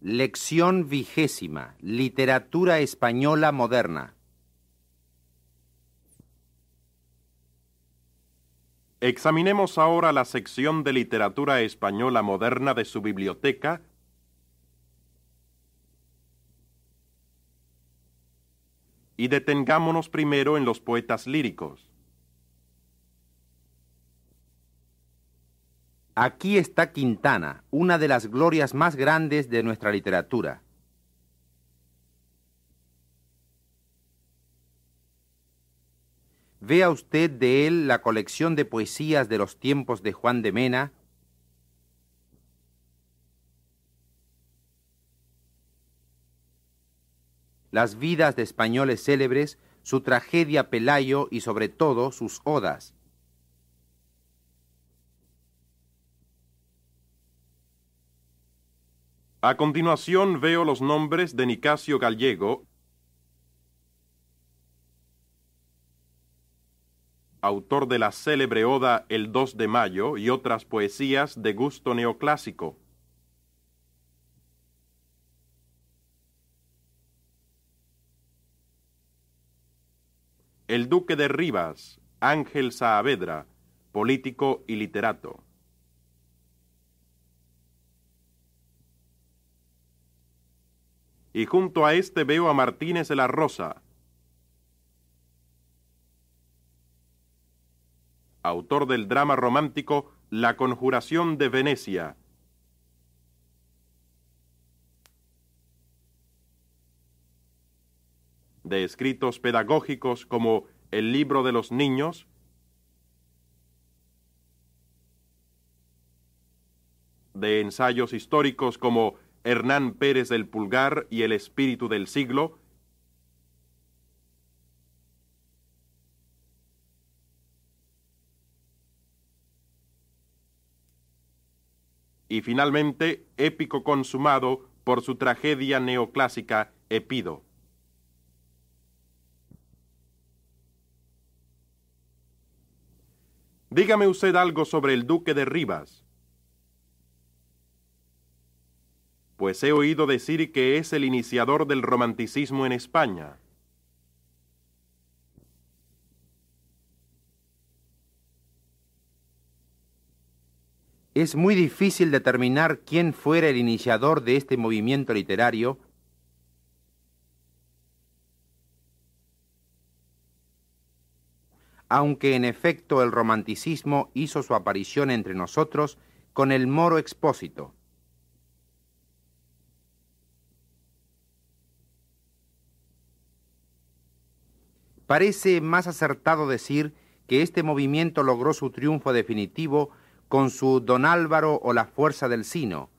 Lección vigésima. Literatura española moderna. Examinemos ahora la sección de literatura española moderna de su biblioteca. Y detengámonos primero en los poetas líricos. Aquí está Quintana, una de las glorias más grandes de nuestra literatura. Vea usted de él la colección de poesías de los tiempos de Juan de Mena, las vidas de españoles célebres, su tragedia Pelayo y sobre todo sus odas. A continuación veo los nombres de Nicasio Gallego, autor de la célebre oda El 2 de Mayo y otras poesías de gusto neoclásico. El Duque de Rivas, Ángel Saavedra, político y literato. y junto a este veo a Martínez de la Rosa, autor del drama romántico La Conjuración de Venecia. de escritos pedagógicos como El libro de los niños, de ensayos históricos como Hernán Pérez del Pulgar y El Espíritu del Siglo, y finalmente épico consumado por su tragedia neoclásica Epido. Dígame usted algo sobre el duque de Rivas. pues he oído decir que es el iniciador del romanticismo en España. Es muy difícil determinar quién fuera el iniciador de este movimiento literario aunque en efecto el romanticismo hizo su aparición entre nosotros con el moro expósito. Parece más acertado decir que este movimiento logró su triunfo definitivo con su Don Álvaro o la fuerza del Sino.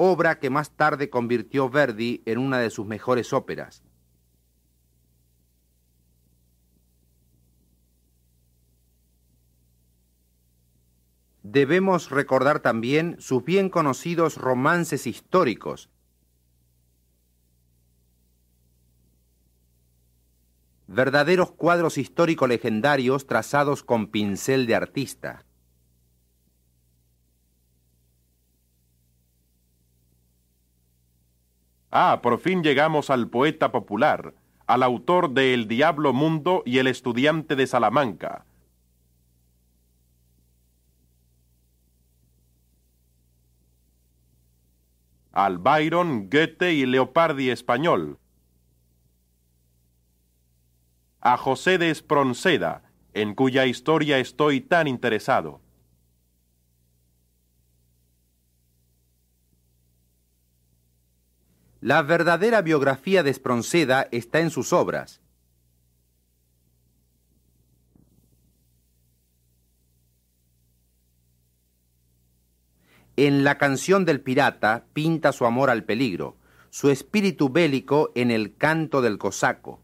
obra que más tarde convirtió Verdi en una de sus mejores óperas. debemos recordar también sus bien conocidos romances históricos. Verdaderos cuadros histórico legendarios trazados con pincel de artista. Ah, por fin llegamos al poeta popular, al autor de El Diablo Mundo y El Estudiante de Salamanca al Byron, Goethe y Leopardi español, a José de Espronceda, en cuya historia estoy tan interesado. La verdadera biografía de Espronceda está en sus obras. En la canción del pirata pinta su amor al peligro, su espíritu bélico en el canto del cosaco.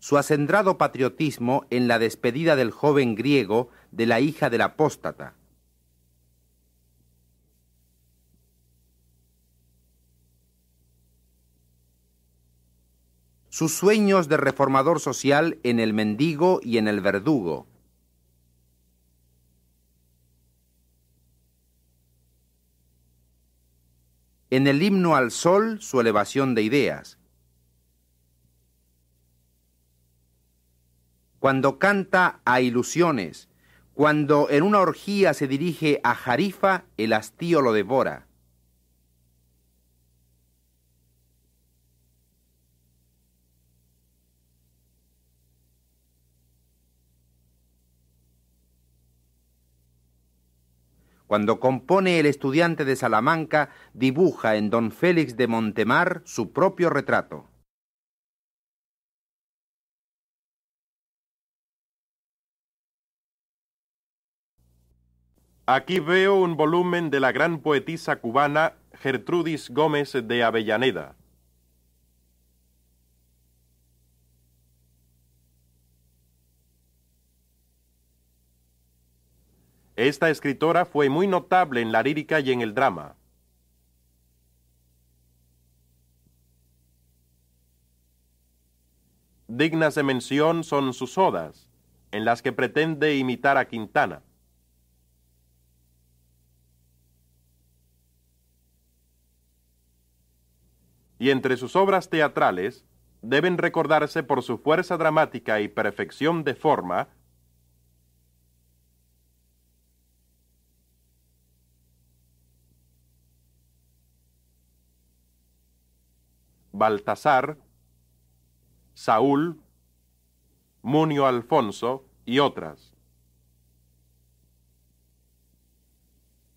Su acendrado patriotismo en la despedida del joven griego de la hija del apóstata. sus sueños de reformador social en el mendigo y en el verdugo. En el himno al sol su elevación de ideas. Cuando canta a ilusiones, cuando en una orgía se dirige a Jarifa, el hastío lo devora. Cuando compone El estudiante de Salamanca, dibuja en don Félix de Montemar su propio retrato. Aquí veo un volumen de la gran poetisa cubana Gertrudis Gómez de Avellaneda, Esta escritora fue muy notable en la lírica y en el drama. Dignas de mención son sus odas, en las que pretende imitar a Quintana. Y entre sus obras teatrales deben recordarse por su fuerza dramática y perfección de forma Baltasar, Saúl, Munio Alfonso y otras.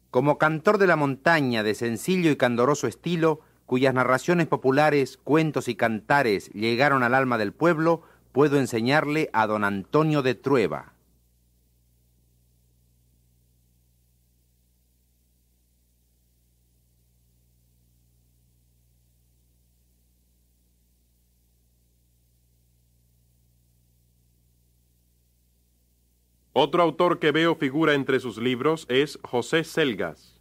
Como cantor de la montaña de sencillo y candoroso estilo, cuyas narraciones populares, cuentos y cantares llegaron al alma del pueblo, puedo enseñarle a don Antonio de Trueba. Otro autor que veo figura entre sus libros es José Selgas.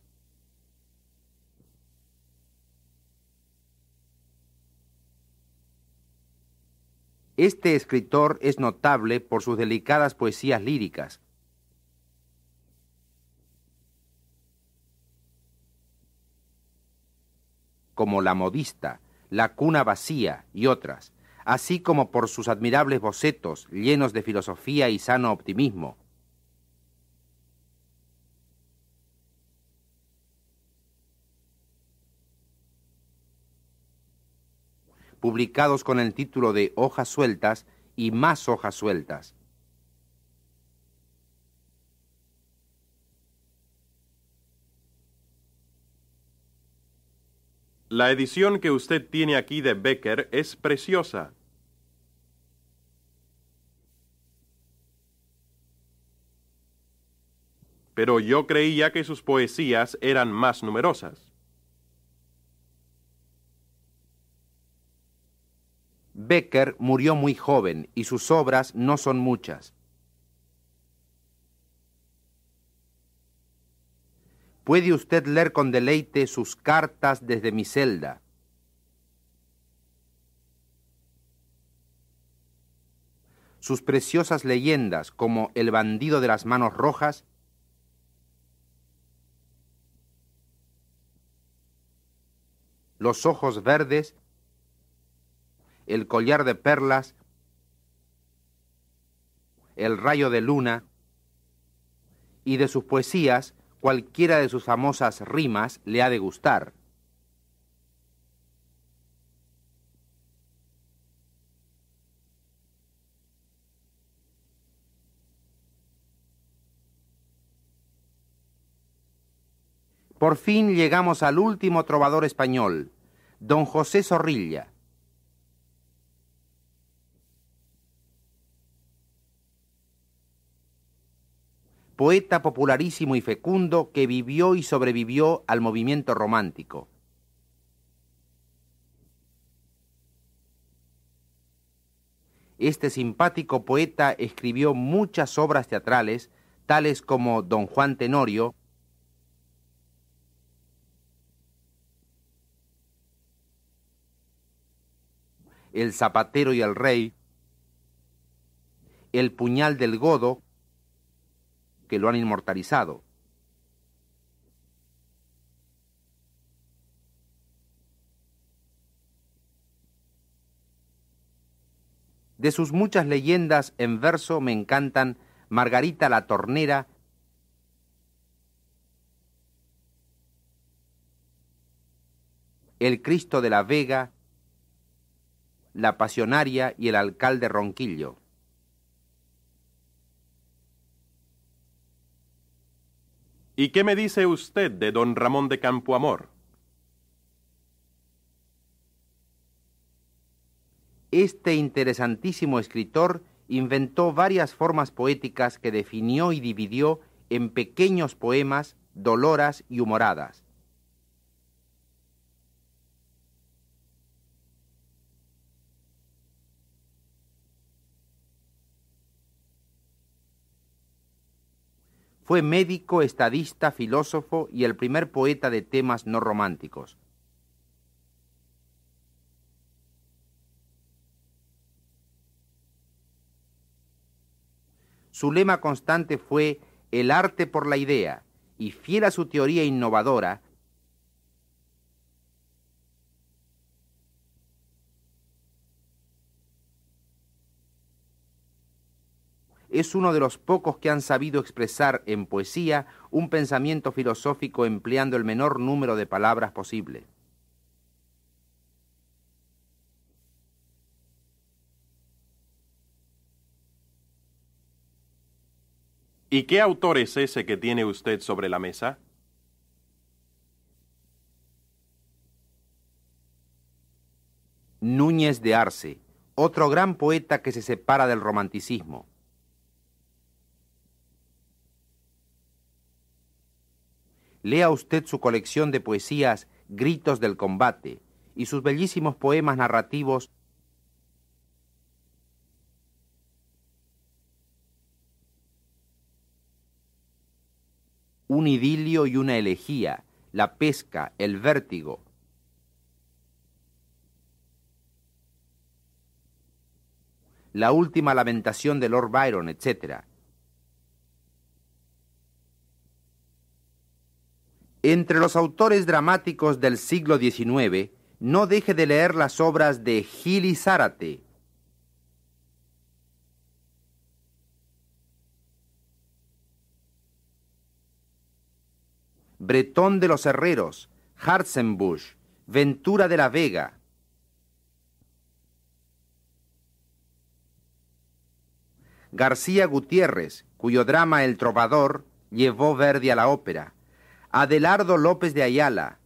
Este escritor es notable por sus delicadas poesías líricas. como La modista, La cuna vacía y otras, así como por sus admirables bocetos llenos de filosofía y sano optimismo, publicados con el título de Hojas Sueltas y Más Hojas Sueltas. La edición que usted tiene aquí de Becker es preciosa. Pero yo creía que sus poesías eran más numerosas. Becker murió muy joven y sus obras no son muchas. Puede usted leer con deleite sus cartas desde mi celda. Sus preciosas leyendas como El bandido de las manos rojas Los ojos verdes el collar de perlas, el rayo de luna, y de sus poesías cualquiera de sus famosas rimas le ha de gustar. Por fin llegamos al último trovador español, don José Zorrilla, poeta popularísimo y fecundo que vivió y sobrevivió al movimiento romántico. Este simpático poeta escribió muchas obras teatrales, tales como Don Juan Tenorio, El zapatero y el rey, El puñal del godo, que lo han inmortalizado. De sus muchas leyendas en verso me encantan Margarita la Tornera, El Cristo de la Vega, La Pasionaria y el Alcalde Ronquillo. ¿Y qué me dice usted de don Ramón de Campoamor? Este interesantísimo escritor inventó varias formas poéticas que definió y dividió en pequeños poemas, doloras y humoradas Fue médico, estadista, filósofo y el primer poeta de temas no románticos. Su lema constante fue el arte por la idea, y fiel a su teoría innovadora, es uno de los pocos que han sabido expresar en poesía un pensamiento filosófico empleando el menor número de palabras posible. ¿Y qué autor es ese que tiene usted sobre la mesa? Núñez de Arce, otro gran poeta que se separa del romanticismo. Lea usted su colección de poesías Gritos del Combate y sus bellísimos poemas narrativos Un idilio y una elegía, la pesca, el vértigo, la última lamentación de Lord Byron, etc. Entre los autores dramáticos del siglo XIX, no deje de leer las obras de Gil y Zárate. Bretón de los Herreros, Hartzenbusch, Ventura de la Vega. García Gutiérrez, cuyo drama El Trovador llevó Verdi a la ópera. Adelardo López de Ayala.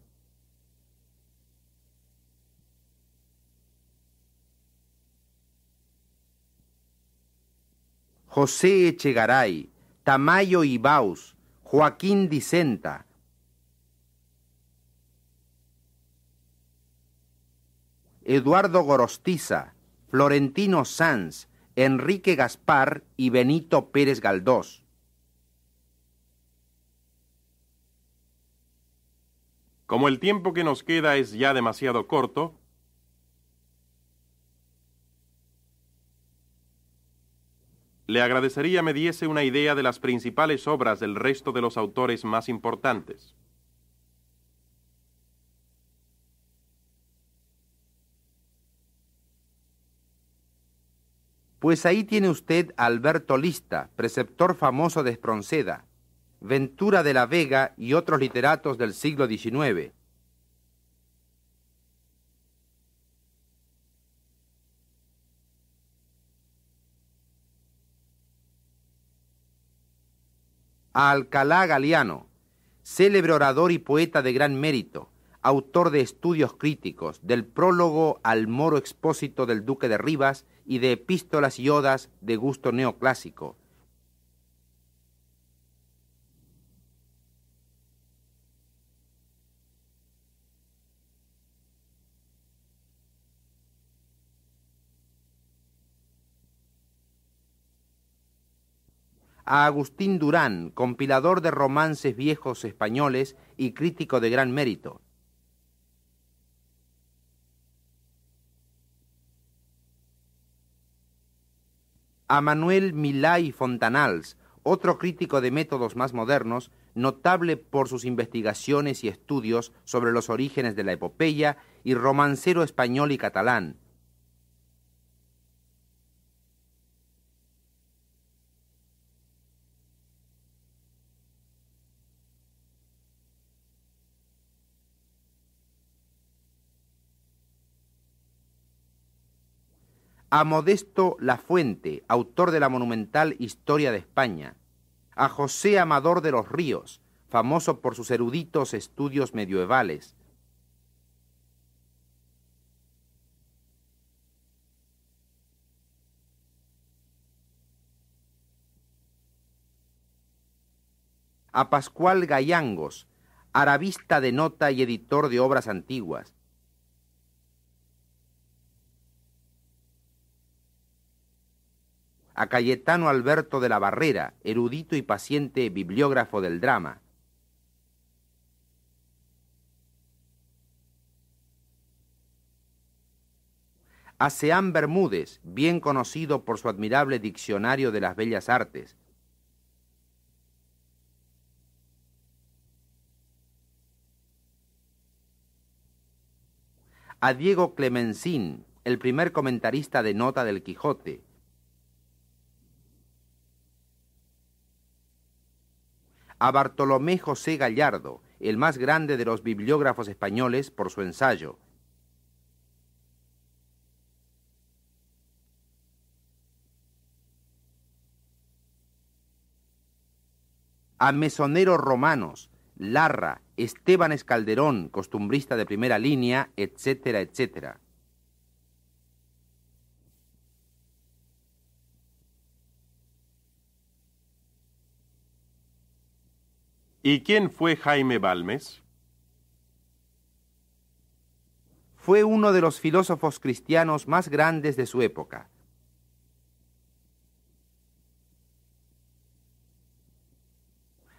José Echegaray, Tamayo Ibaus, Joaquín Dicenta. Eduardo Gorostiza, Florentino Sanz, Enrique Gaspar y Benito Pérez Galdós. Como el tiempo que nos queda es ya demasiado corto, le agradecería me diese una idea de las principales obras del resto de los autores más importantes. Pues ahí tiene usted a Alberto Lista, preceptor famoso de Espronceda, Ventura de la Vega y otros literatos del siglo XIX. Alcalá Galiano, célebre orador y poeta de gran mérito, autor de estudios críticos, del prólogo al moro expósito del Duque de Rivas y de epístolas y odas de gusto neoclásico, a Agustín Durán, compilador de romances viejos españoles y crítico de gran mérito. A Manuel Milay Fontanals, otro crítico de métodos más modernos, notable por sus investigaciones y estudios sobre los orígenes de la epopeya y romancero español y catalán, a Modesto Lafuente, autor de la monumental Historia de España, a José Amador de los Ríos, famoso por sus eruditos estudios medievales, a Pascual Gallangos, arabista de nota y editor de obras antiguas, a Cayetano Alberto de la Barrera, erudito y paciente bibliógrafo del drama. A Seán Bermúdez, bien conocido por su admirable diccionario de las bellas artes. A Diego Clemencín, el primer comentarista de nota del Quijote, a Bartolomé José Gallardo, el más grande de los bibliógrafos españoles por su ensayo. A mesoneros romanos, Larra, Esteban Escalderón, costumbrista de primera línea, etcétera, etcétera. ¿Y quién fue Jaime Balmes? Fue uno de los filósofos cristianos más grandes de su época.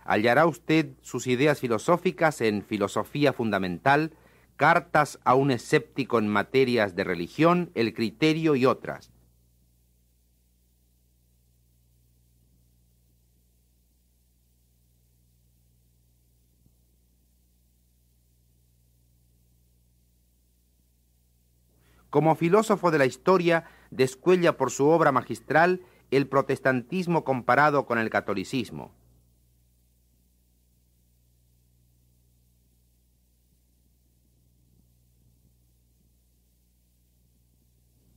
Hallará usted sus ideas filosóficas en Filosofía Fundamental, Cartas a un escéptico en materias de religión, El Criterio y otras. Como filósofo de la historia, descuella por su obra magistral el protestantismo comparado con el catolicismo.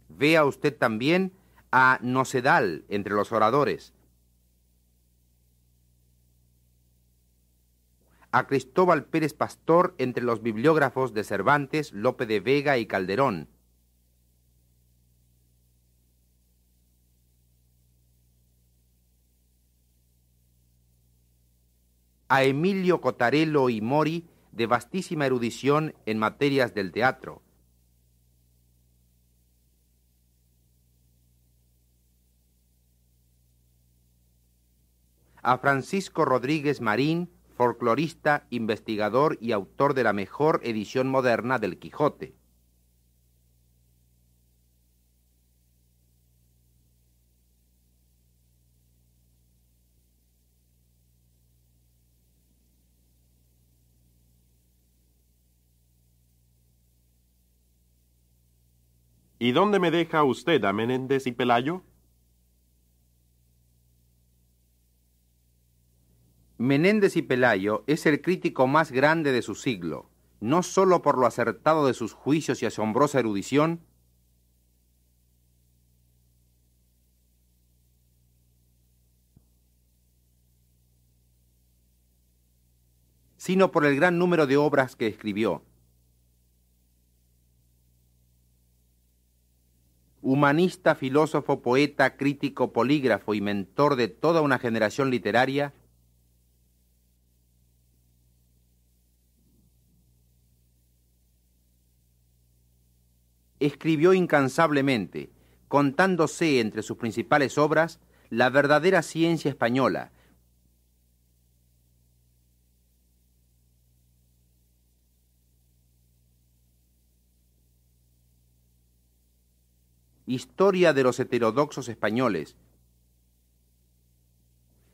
Vea usted también a Nocedal entre los oradores, a Cristóbal Pérez Pastor entre los bibliógrafos de Cervantes, Lope de Vega y Calderón, a Emilio Cotarello y Mori de vastísima erudición en materias del teatro. A Francisco Rodríguez Marín, folclorista, investigador y autor de la mejor edición moderna del Quijote. ¿Y dónde me deja usted a Menéndez y Pelayo? Menéndez y Pelayo es el crítico más grande de su siglo, no sólo por lo acertado de sus juicios y asombrosa erudición, sino por el gran número de obras que escribió, Humanista, filósofo, poeta, crítico, polígrafo y mentor de toda una generación literaria, escribió incansablemente, contándose entre sus principales obras la verdadera ciencia española, Historia de los heterodoxos españoles.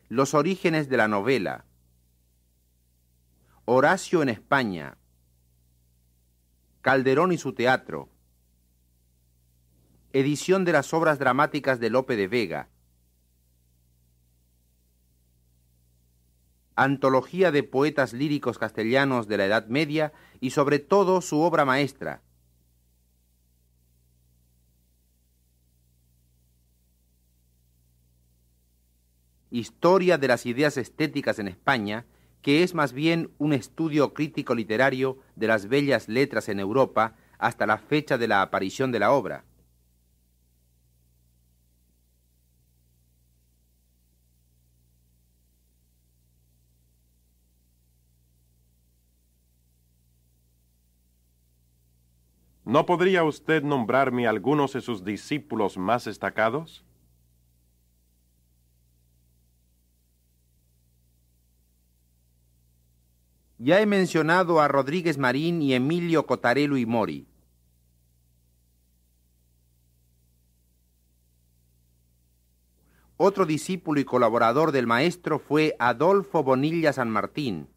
Los orígenes de la novela. Horacio en España. Calderón y su teatro. Edición de las obras dramáticas de Lope de Vega. Antología de poetas líricos castellanos de la Edad Media y sobre todo su obra maestra, Historia de las ideas estéticas en España, que es más bien un estudio crítico literario de las bellas letras en Europa hasta la fecha de la aparición de la obra. ¿No podría usted nombrarme algunos de sus discípulos más destacados? Ya he mencionado a Rodríguez Marín y Emilio Cotarelo y Mori. Otro discípulo y colaborador del maestro fue Adolfo Bonilla San Martín.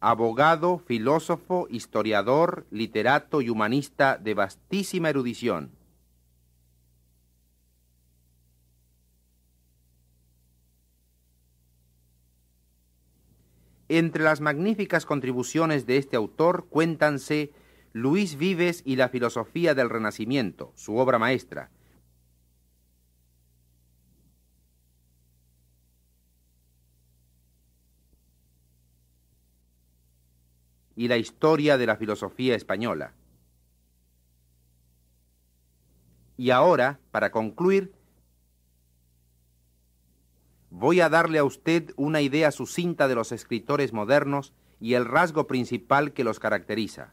Abogado, filósofo, historiador, literato y humanista de vastísima erudición. Entre las magníficas contribuciones de este autor cuéntanse Luis Vives y la filosofía del Renacimiento, su obra maestra. y la historia de la filosofía española. Y ahora, para concluir, voy a darle a usted una idea sucinta de los escritores modernos y el rasgo principal que los caracteriza.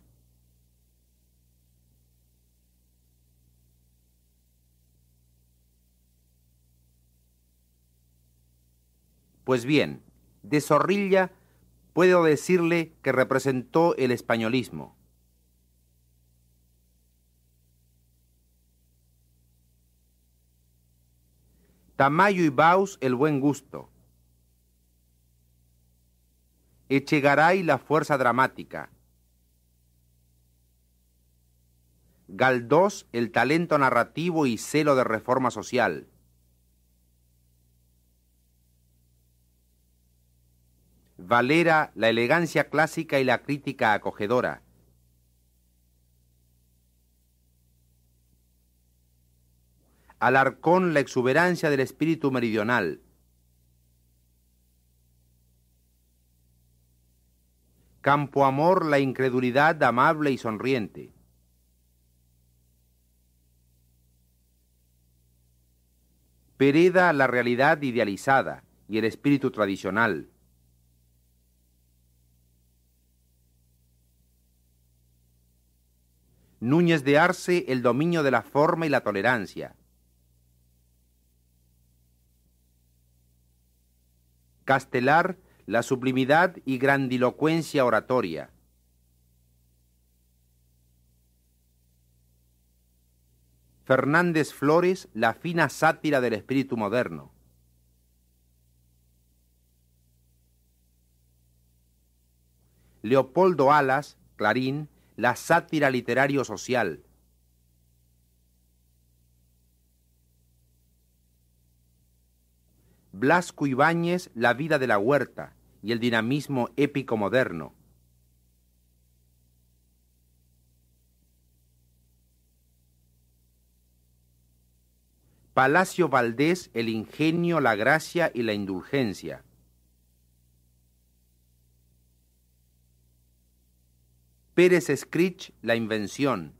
Pues bien, de Zorrilla puedo decirle que representó el españolismo. Tamayo y Baus el buen gusto. Echegaray la fuerza dramática. Galdós el talento narrativo y celo de reforma social. Valera la elegancia clásica y la crítica acogedora. Alarcón la exuberancia del espíritu meridional. Campoamor la incredulidad amable y sonriente. Pereda la realidad idealizada y el espíritu tradicional. Núñez de Arce el dominio de la forma y la tolerancia. Castelar, la sublimidad y grandilocuencia oratoria. Fernández Flores, la fina sátira del espíritu moderno. Leopoldo Alas, Clarín, la sátira literario-social. Blasco Ibáñez, La vida de la huerta y el dinamismo épico moderno. Palacio Valdés, el ingenio, la gracia y la indulgencia. Pérez Scritch, la invención.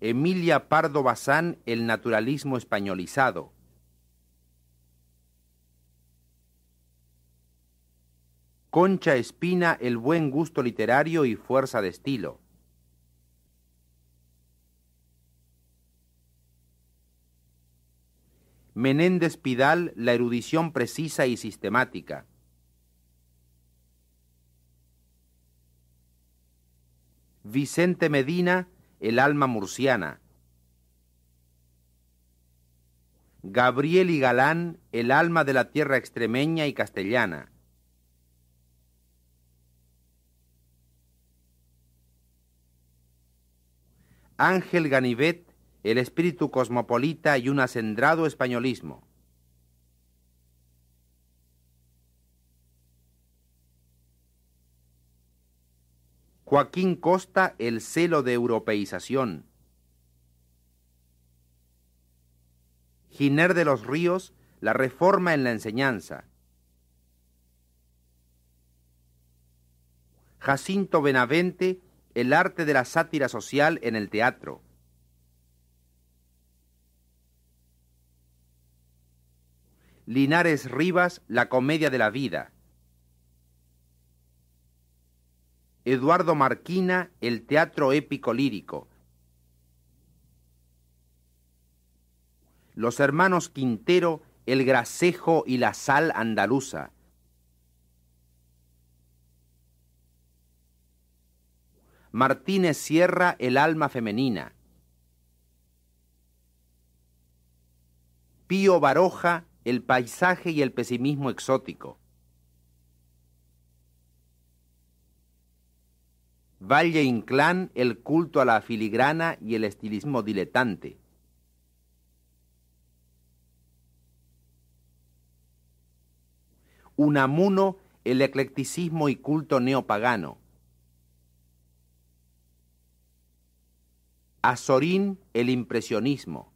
Emilia Pardo Bazán, el naturalismo españolizado. Concha Espina el buen gusto literario y fuerza de estilo. Menéndez Pidal la erudición precisa y sistemática. Vicente Medina el alma murciana. Gabriel y Galán el alma de la tierra extremeña y castellana. Ángel Ganivet, el espíritu cosmopolita y un acendrado españolismo. Joaquín Costa, el celo de europeización. Giner de los Ríos, la reforma en la enseñanza. Jacinto Benavente, el arte de la sátira social en el teatro. Linares Rivas, La Comedia de la Vida. Eduardo Marquina, El Teatro Épico Lírico. Los hermanos Quintero, El Gracejo y la Sal Andaluza. Martínez Sierra, El alma femenina. Pío Baroja, El paisaje y el pesimismo exótico. Valle Inclán, El culto a la filigrana y el estilismo diletante. Unamuno, El eclecticismo y culto neopagano. Azorín, el impresionismo.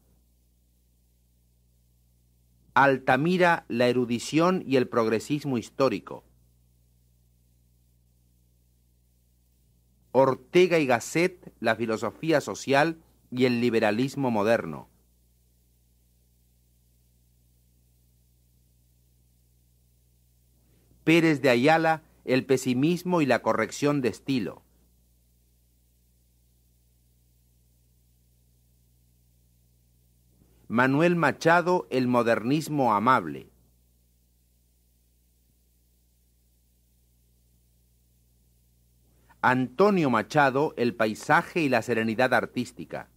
Altamira, la erudición y el progresismo histórico. Ortega y Gasset, la filosofía social y el liberalismo moderno. Pérez de Ayala, el pesimismo y la corrección de estilo. Manuel Machado, El modernismo amable. Antonio Machado, El paisaje y la serenidad artística.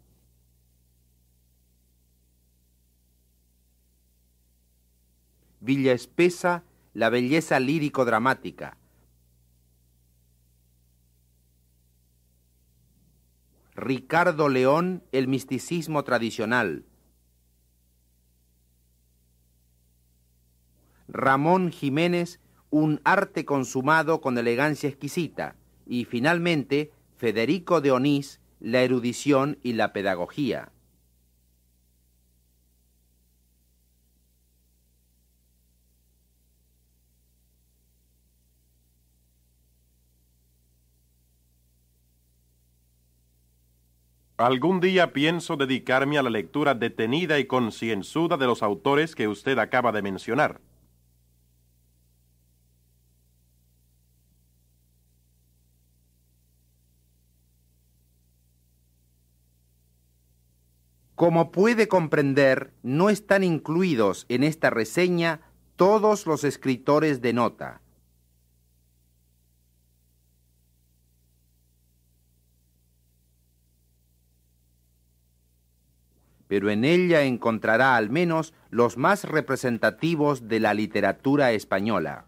Villa Espesa, La belleza lírico-dramática. Ricardo León, El misticismo tradicional. Ramón Jiménez, un arte consumado con elegancia exquisita, y finalmente Federico de Onís, la erudición y la pedagogía. Algún día pienso dedicarme a la lectura detenida y concienzuda de los autores que usted acaba de mencionar. Como puede comprender, no están incluidos en esta reseña todos los escritores de nota. pero en ella encontrará al menos los más representativos de la literatura española.